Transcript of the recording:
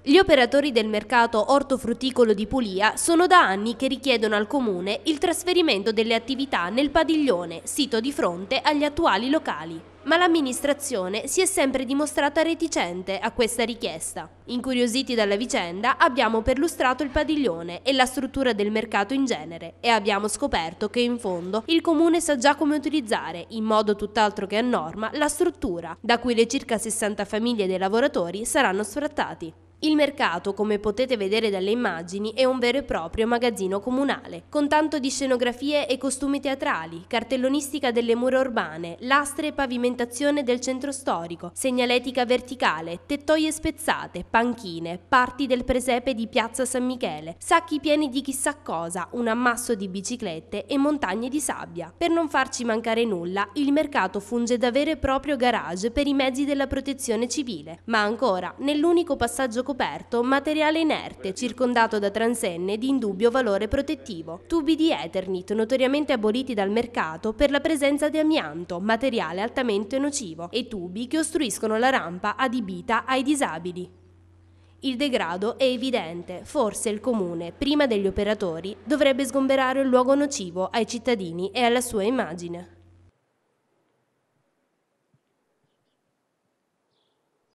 Gli operatori del mercato ortofrutticolo di Pulia sono da anni che richiedono al Comune il trasferimento delle attività nel padiglione, sito di fronte agli attuali locali. Ma l'amministrazione si è sempre dimostrata reticente a questa richiesta. Incuriositi dalla vicenda abbiamo perlustrato il padiglione e la struttura del mercato in genere e abbiamo scoperto che in fondo il comune sa già come utilizzare, in modo tutt'altro che a norma, la struttura, da cui le circa 60 famiglie dei lavoratori saranno sfrattati. Il mercato, come potete vedere dalle immagini, è un vero e proprio magazzino comunale, con tanto di scenografie e costumi teatrali, cartellonistica delle mura urbane, lastre e pavimentazione del centro storico, segnaletica verticale, tettoie spezzate, panchine, parti del presepe di Piazza San Michele, sacchi pieni di chissà cosa, un ammasso di biciclette e montagne di sabbia. Per non farci mancare nulla, il mercato funge da vero e proprio garage per i mezzi della protezione civile, ma ancora, nell'unico passaggio coperto materiale inerte circondato da transenne di indubbio valore protettivo, tubi di Eternit notoriamente aboliti dal mercato per la presenza di amianto, materiale altamente nocivo, e tubi che ostruiscono la rampa adibita ai disabili. Il degrado è evidente, forse il comune, prima degli operatori, dovrebbe sgomberare un luogo nocivo ai cittadini e alla sua immagine.